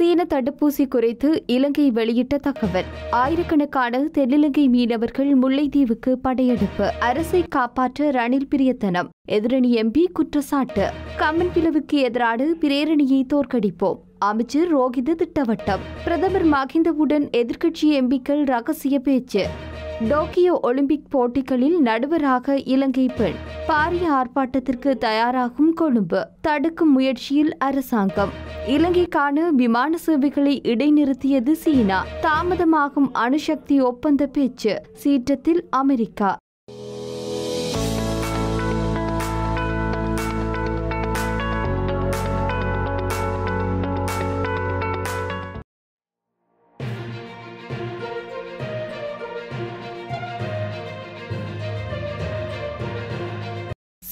சீன தடுப்பூசி குறித்து இலங்கை வெளியிட்ட தகவல் ஆயிரக்கணக்கான தென்னிலங்கை மீனவர்கள் முல்லைத்தீவுக்கு படையெடுப்பு அரசை காப்பாற்ற ரணில் பிரியத்தனம் எதிரணி எம்பி குற்றச்சாட்டு கம்மன் பிளவுக்கு எதிரான பிரேரணியை தோற்கடிப்போம் அமைச்சர் ரோஹித திட்டவட்டம் பிரதமர் மகிந்தவுடன் எதிர்க்கட்சி எம்பிக்கள் ரகசிய பேச்சு டோக்கியோ ஒலிம்பிக் போட்டிகளில் நடுவராக இலங்கை பெண் பாரிய ஆர்ப்பாட்டத்திற்கு தயாராகும் கொழும்பு தடுக்கும் முயற்சியில் அரசாங்கம் இலங்கைக்கான விமான சேவைகளை இடைநிறுத்தியது சீனா தாமதமாகும் அணுசக்தி ஒப்பந்த பேச்சு சீற்றத்தில் அமெரிக்கா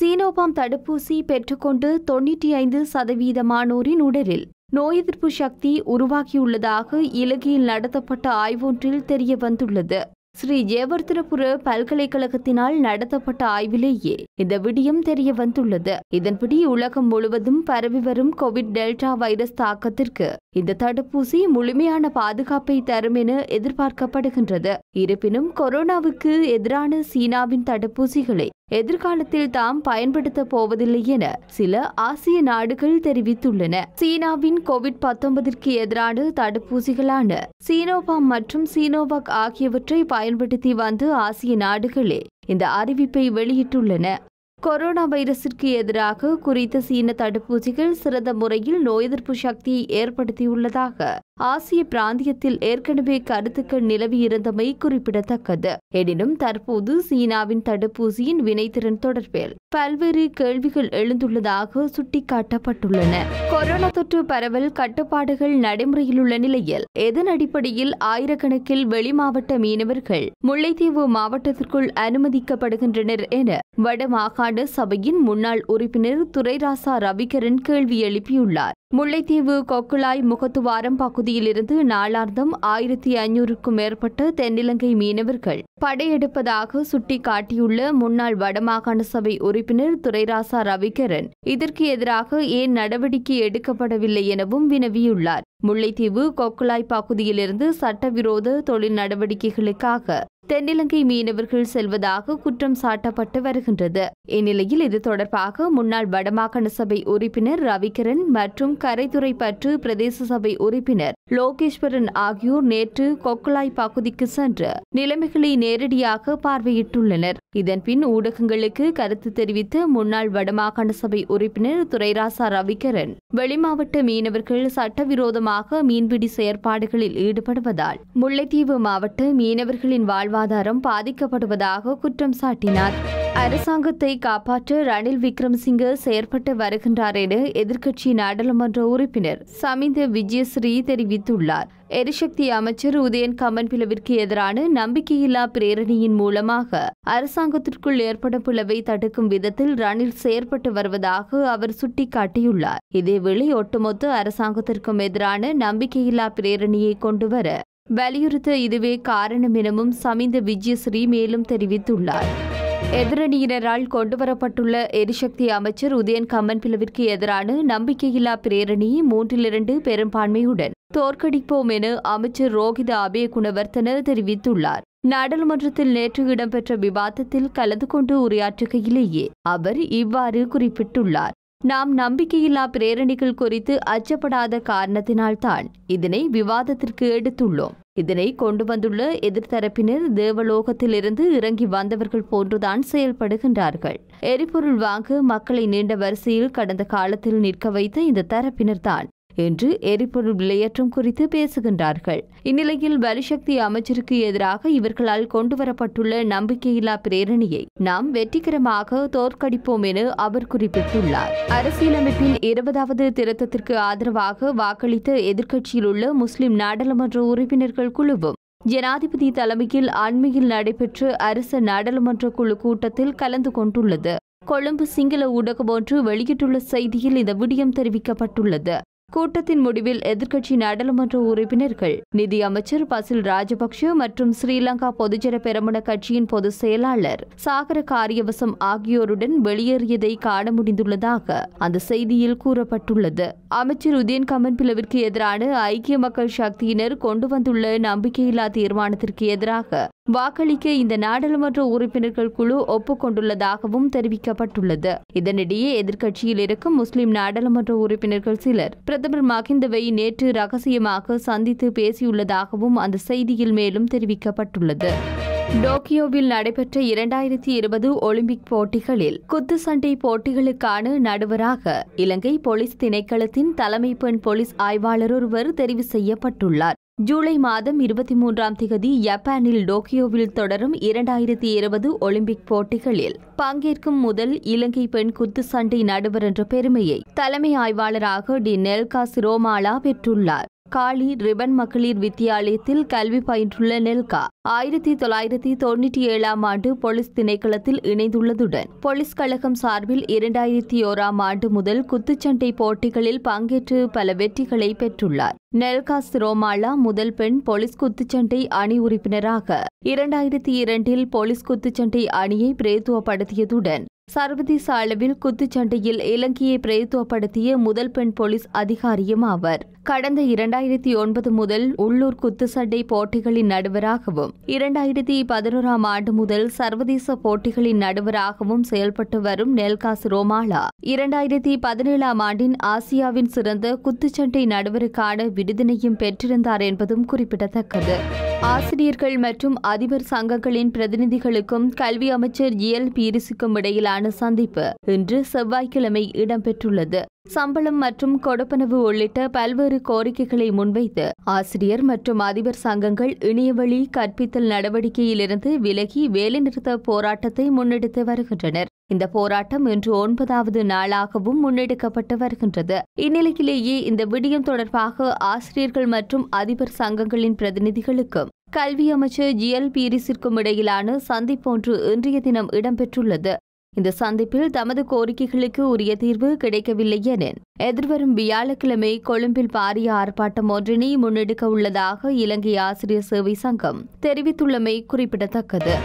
சீனோபாம் தடுப்பூசி பெற்றுக்கொண்டு தொன்னூற்றி ஐந்து சதவீதமானோரின் உடலில் நோய் எதிர்ப்பு சக்தி உருவாகியுள்ளதாக இலங்கையில் நடத்தப்பட்ட ஆய்வொன்றில் தெரிய வந்துள்ளது ஸ்ரீ ஜெயவர்தனபுர பல்கலைக்கழகத்தினால் நடத்தப்பட்ட ஆய்விலேயே இந்த விடியம் தெரிய வந்துள்ளது இதன்படி உலகம் முழுவதும் பரவி வரும் கோவிட் டெல்டா வைரஸ் தாக்கத்திற்கு இந்த தடுப்பூசி முழுமையான பாதுகாப்பை தரும் என எதிர்பார்க்கப்படுகின்றது இருப்பினும் கொரோனாவுக்கு எதிரான சீனாவின் தடுப்பூசிகளை எதிர்காலத்தில் தாம் பயன்படுத்த போவதில்லை என சில ஆசிய நாடுகள் தெரிவித்துள்ளன சீனாவின் கோவிட் பத்தொன்பதிற்கு எதிரான தடுப்பூசிகளான சீனோபாம் மற்றும் சீனோவாக் ஆகியவற்றை பயன்படுத்தி வந்து ஆசிய நாடுகளே இந்த அறிவிப்பை வெளியிட்டுள்ளன கொரோனா வைரஸிற்கு எதிராக குறித்த சீன தடுப்பூசிகள் சிறந்த முறையில் நோய் எதிர்ப்பு சக்தியை ஏற்படுத்தியுள்ளதாக ஆசிய பிராந்தியத்தில் ஏற்கனவே கருத்துக்கள் நிலவியிருந்தமை குறிப்பிடத்தக்கது எனினும் தற்போது சீனாவின் தடுப்பூசியின் வினைத்திறன் தொடர்பில் பல்வேறு கேள்விகள் எழுந்துள்ளதாக சுட்டிக்காட்டப்பட்டுள்ளன கொரோனா தொற்று பரவல் கட்டுப்பாடுகள் நடைமுறையில் உள்ள நிலையில் எதன் அடிப்படையில் ஆயிரக்கணக்கில் வெளிமாவட்ட மீனவர்கள் முல்லைத்தீவு மாவட்டத்திற்குள் அனுமதிக்கப்படுகின்றனர் என வடமாகாண மாகாண சபையின் முன்னாள் உறுப்பினர் துரைராசா ரவிகரன் கேள்வி எழுப்பியுள்ளார் முல்லைத்தீவு கொக்குளாய் முகத்துவாரம் பகுதியிலிருந்து நாளார்ந்தம் ஆயிரத்தி ஐநூறுக்கும் மேற்பட்ட தென்னிலங்கை மீனவர்கள் படையெடுப்பதாக சுட்டிக்காட்டியுள்ள முன்னாள் வடமாகாண சபை உறுப்பினர் துரைராசா ரவிகரன் இதற்கு எதிராக ஏன் நடவடிக்கை எடுக்கப்படவில்லை எனவும் வினவியுள்ளார் முல்லைத்தீவு கொக்குளாய் பகுதியிலிருந்து சட்டவிரோத தொழில் நடவடிக்கைகளுக்காக தென்னிலங்கை மீனவர்கள் செல்வதாக குற்றம் சாட்டப்பட்டு வருகின்றது இந்நிலையில் இது தொடர்பாக முன்னாள் வடமாகாண சபை உறுப்பினர் ரவிகரன் மற்றும் கரைத்துறை பற்று பிரதேச சபை உறுப்பினர் லோகேஸ்வரன் ஆகியோர் நேற்று கொக்கலாய் பகுதிக்கு சென்று நிலைமைகளை நேரடியாக பார்வையிட்டுள்ளனர் இதன்பின் ஊடகங்களுக்கு கருத்து தெரிவித்த முன்னாள் வடமாகாண சபை உறுப்பினர் துரைராசா ரவிகரன் வெளிமாவட்ட மீனவர்கள் சட்டவிரோதமாக மீன்பிடி செயற்பாடுகளில் ஈடுபடுவதால் முல்லைத்தீவு மாவட்ட மீனவர்களின் வாழ்வா வாழ்வாதாரம் பாதிக்கப்படுவதாக குற்றம் சாட்டினார் அரசாங்கத்தை காப்பாற்ற ரணில் விக்ரம்சிங்க செயற்பட்டு வருகின்றார் என எதிர்க்கட்சி நாடாளுமன்ற உறுப்பினர் சமிந்த விஜயஸ்ரீ தெரிவித்துள்ளார் எரிசக்தி அமைச்சர் உதயன் பிளவிற்கு எதிரான நம்பிக்கையில்லா பிரேரணியின் மூலமாக அரசாங்கத்திற்குள் ஏற்படும் பிளவை தடுக்கும் விதத்தில் ரணில் செயற்பட்டு வருவதாக அவர் சுட்டிக்காட்டியுள்ளார் இதேவேளை ஒட்டுமொத்த அரசாங்கத்திற்கும் எதிரான நம்பிக்கையில்லா பிரேரணியை கொண்டுவர வலியுறுத்த இதுவே காரணம் எனவும் சமிந்த விஜயஸ்ரீ மேலும் தெரிவித்துள்ளார் எதிரணியினரால் கொண்டுவரப்பட்டுள்ள எரிசக்தி அமைச்சர் உதயன் கம்மன் பிளவிற்கு எதிரான நம்பிக்கையில்லா பிரேரணி மூன்றிலிருந்து பெரும்பான்மையுடன் தோற்கடிப்போம் என அமைச்சர் ரோஹித குணவர்த்தன தெரிவித்துள்ளார் நாடாளுமன்றத்தில் நேற்று இடம்பெற்ற விவாதத்தில் கலந்து கொண்டு உரையாற்றுகையிலேயே அவர் இவ்வாறு குறிப்பிட்டுள்ளார் நாம் நம்பிக்கையில்லா பிரேரணிகள் குறித்து அச்சப்படாத காரணத்தினால்தான் இதனை விவாதத்திற்கு எடுத்துள்ளோம் இதனை கொண்டு வந்துள்ள எதிர்த்தரப்பினர் தேவலோகத்திலிருந்து இறங்கி வந்தவர்கள் போன்றுதான் செயல்படுகின்றார்கள் எரிபொருள் வாங்க மக்களை நீண்ட வரிசையில் கடந்த காலத்தில் நிற்க வைத்த இந்த தரப்பினர்தான் என்று எரிபொருள் விலையேற்றம் குறித்து பேசுகின்றார்கள் இந்நிலையில் வலிசக்தி அமைச்சருக்கு எதிராக இவர்களால் கொண்டுவரப்பட்டுள்ள நம்பிக்கையில்லா பிரேரணியை நாம் வெற்றிகரமாக தோற்கடிப்போம் என அவர் குறிப்பிட்டுள்ளார் அரசியலமைப்பின் இருபதாவது திருத்தத்திற்கு ஆதரவாக வாக்களித்த எதிர்க்கட்சியில் உள்ள முஸ்லிம் நாடாளுமன்ற உறுப்பினர்கள் குழுவும் ஜனாதிபதி தலைமையில் அண்மையில் நடைபெற்ற அரச நாடாளுமன்ற குழு கூட்டத்தில் கலந்து கொண்டுள்ளது கொழும்பு சிங்கள ஊடகம் ஒன்று வெளியிட்டுள்ள செய்தியில் இந்த விடியம் தெரிவிக்கப்பட்டுள்ளது கூட்டத்தின் முடிவில் எதிர்க்கட்சி நாடாளுமன்ற உறுப்பினர்கள் நிதி அமைச்சர் பசில் ராஜபக்ஷ மற்றும் ஸ்ரீலங்கா பொதுஜன பெருமன கட்சியின் பொதுச் செயலாளர் சாகர காரியவசம் ஆகியோருடன் வெளியேறியதை காண முடிந்துள்ளதாக அந்த செய்தியில் கூறப்பட்டுள்ளது அமைச்சர் உதயன் கமன் பிளவிற்கு எதிரான ஐக்கிய மக்கள் சக்தியினர் கொண்டு வந்துள்ள நம்பிக்கையில்லா தீர்மானத்திற்கு எதிராக வாக்களிக்க இந்த நாடாளுமன்ற உறுப்பினர்கள் குழு ஒப்புக்கொண்டுள்ளதாகவும் தெரிவிக்கப்பட்டுள்ளது இதனிடையே எதிர்க்கட்சியில் இருக்கும் முஸ்லிம் நாடாளுமன்ற உறுப்பினர்கள் சிலர் பிரதமர் மகிந்தவை நேற்று ரகசியமாக சந்தித்து பேசியுள்ளதாகவும் அந்த செய்தியில் மேலும் தெரிவிக்கப்பட்டுள்ளது டோக்கியோவில் நடைபெற்ற இரண்டாயிரத்தி இருபது ஒலிம்பிக் போட்டிகளில் குத்து சண்டை போட்டிகளுக்கான நடுவராக இலங்கை போலீஸ் திணைக்களத்தின் தலைமை பெண் போலீஸ் ஆய்வாளர் ஒருவர் தெரிவு செய்யப்பட்டுள்ளார் ஜூலை மாதம் இருபத்தி மூன்றாம் திகதி ஜப்பானில் டோக்கியோவில் தொடரும் இரண்டாயிரத்தி இருபது ஒலிம்பிக் போட்டிகளில் பங்கேற்கும் முதல் இலங்கை பெண் குத்து சண்டை நடுவர் என்ற பெருமையை தலைமை ஆய்வாளராக டி நெல்கா சிரோமாலா பெற்றுள்ளார் காளி ரிபன் மகளிர் வித்தியாலயத்தில் கல்வி பயின்றுள்ள நெல்கா ஆயிரத்தி தொள்ளாயிரத்தி தொன்னூற்றி ஏழாம் ஆண்டு போலீஸ் திணைக்களத்தில் இணைந்துள்ளதுடன் போலீஸ் கழகம் சார்பில் இரண்டாயிரத்தி ஓராம் ஆண்டு முதல் குத்துச்சண்டை போட்டிகளில் பங்கேற்று பல வெற்றிகளை பெற்றுள்ளார் நெல்கா சிரோமாலா முதல் பெண் போலீஸ் குத்துச்சண்டை அணி உறுப்பினராக இரண்டாயிரத்தி இரண்டில் போலீஸ் குத்துச்சண்டை அணியை பிரேத்துவப்படுத்தியதுடன் சர்வதேச அளவில் குத்துச்சண்டையில் இலங்கையை பிரதித்துவப்படுத்திய முதல் பெண் போலீஸ் அதிகாரியும் ஆவர் கடந்த இரண்டாயிரத்தி ஒன்பது முதல் உள்ளூர் குத்துச்சண்டை போட்டிகளின் நடுவராகவும் இரண்டாயிரத்தி பதினோராம் ஆண்டு முதல் சர்வதேச போட்டிகளின் நடுவராகவும் செயல்பட்டு வரும் நெல்காஸ் ரோமாலா இரண்டாயிரத்தி பதினேழாம் ஆண்டின் ஆசியாவின் சிறந்த குத்துச்சண்டை நடுவருக்கான விருதினையும் பெற்றிருந்தார் என்பதும் குறிப்பிடத்தக்கது ஆசிரியர்கள் மற்றும் அதிபர் சங்கங்களின் பிரதிநிதிகளுக்கும் கல்வி அமைச்சர் எல் பீரிசுக்கும் இடையிலான சந்திப்பு இன்று செவ்வாய்க்கிழமை இடம்பெற்றுள்ளது சம்பளம் மற்றும் கொடுப்பனவு உள்ளிட்ட பல்வேறு கோரிக்கைகளை முன்வைத்து ஆசிரியர் மற்றும் அதிபர் சங்கங்கள் இணையவழி கற்பித்தல் நடவடிக்கையிலிருந்து விலகி வேலைநிறுத்த போராட்டத்தை முன்னெடுத்து வருகின்றனர் இந்த போராட்டம் இன்று ஒன்பதாவது நாளாகவும் முன்னெடுக்கப்பட்டு வருகின்றது இந்நிலையிலேயே இந்த விடியம் தொடர்பாக ஆசிரியர்கள் மற்றும் அதிபர் சங்கங்களின் பிரதிநிதிகளுக்கும் கல்வி அமைச்சர் ஜி எல் பீரிஸிற்கும் இடையிலான சந்திப்பொன்று இன்றைய தினம் இடம்பெற்றுள்ளது இந்த சந்திப்பில் தமது கோரிக்கைகளுக்கு உரிய தீர்வு கிடைக்கவில்லை என எதிர்வரும் வியாழக்கிழமை கொழும்பில் பாரிய ஆர்ப்பாட்டம் ஒன்றினை முன்னெடுக்க உள்ளதாக இலங்கை ஆசிரியர் சேவை சங்கம் தெரிவித்துள்ளமை குறிப்பிடத்தக்கது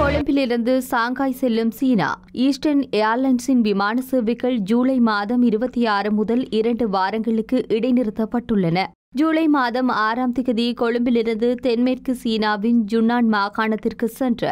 கொழும்பிலிருந்து சாங்காய் செல்லும் சீனா ஈஸ்டர்ன் ஏர்லைன்ஸின் விமான சேவைகள் ஜூலை மாதம் இருபத்தி ஆறு முதல் இரண்டு வாரங்களுக்கு இடைநிறுத்தப்பட்டுள்ளன ஜூலை மாதம் ஆறாம் திகதி கொழும்பிலிருந்து தென்மேற்கு சீனாவின் ஜுன்னான் மாகாணத்திற்கு சென்ற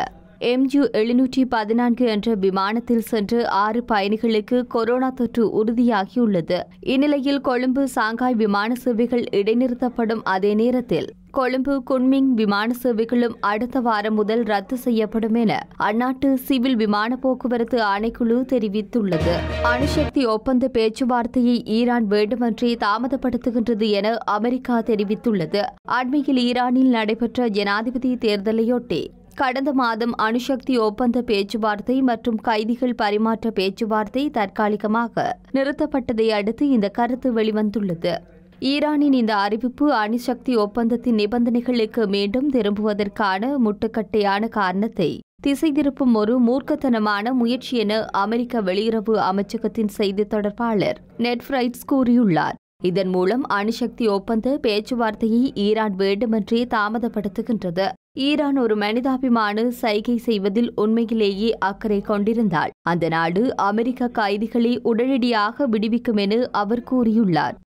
எம்ஜு எழுநூற்றி பதினான்கு என்ற விமானத்தில் சென்று ஆறு பயணிகளுக்கு கொரோனா தொற்று உறுதியாகியுள்ளது இந்நிலையில் கொழும்பு சாங்காய் விமான சேவைகள் இடைநிறுத்தப்படும் அதே நேரத்தில் கொழும்பு குன்மிங் விமான சேவைகளும் அடுத்த வாரம் முதல் ரத்து செய்யப்படும் என அந்நாட்டு சிவில் விமான போக்குவரத்து ஆணைக்குழு தெரிவித்துள்ளது அணுசக்தி ஒப்பந்த பேச்சுவார்த்தையை ஈரான் வேண்டுமென்றே தாமதப்படுத்துகின்றது என அமெரிக்கா தெரிவித்துள்ளது அண்மையில் ஈரானில் நடைபெற்ற ஜனாதிபதி தேர்தலையொட்டி கடந்த மாதம் அணுசக்தி ஒப்பந்த பேச்சுவார்த்தை மற்றும் கைதிகள் பரிமாற்ற பேச்சுவார்த்தை தற்காலிகமாக நிறுத்தப்பட்டதை அடுத்து இந்த கருத்து வெளிவந்துள்ளது ஈரானின் இந்த அறிவிப்பு அணுசக்தி ஒப்பந்தத்தின் நிபந்தனைகளுக்கு மீண்டும் திரும்புவதற்கான முட்டுக்கட்டையான காரணத்தை திசை திருப்பும் ஒரு மூர்க்கத்தனமான முயற்சி என அமெரிக்க வெளியுறவு அமைச்சகத்தின் செய்தி தொடர்பாளர் நெட் கூறியுள்ளார் இதன் மூலம் அணுசக்தி ஒப்பந்த பேச்சுவார்த்தையை ஈரான் வேண்டுமென்றே தாமதப்படுத்துகின்றது ஈரான் ஒரு மனிதாபிமான சைகை செய்வதில் உண்மையிலேயே அக்கறை கொண்டிருந்தால் அந்த நாடு அமெரிக்க கைதிகளை உடனடியாக விடுவிக்கும் என அவர் கூறியுள்ளார்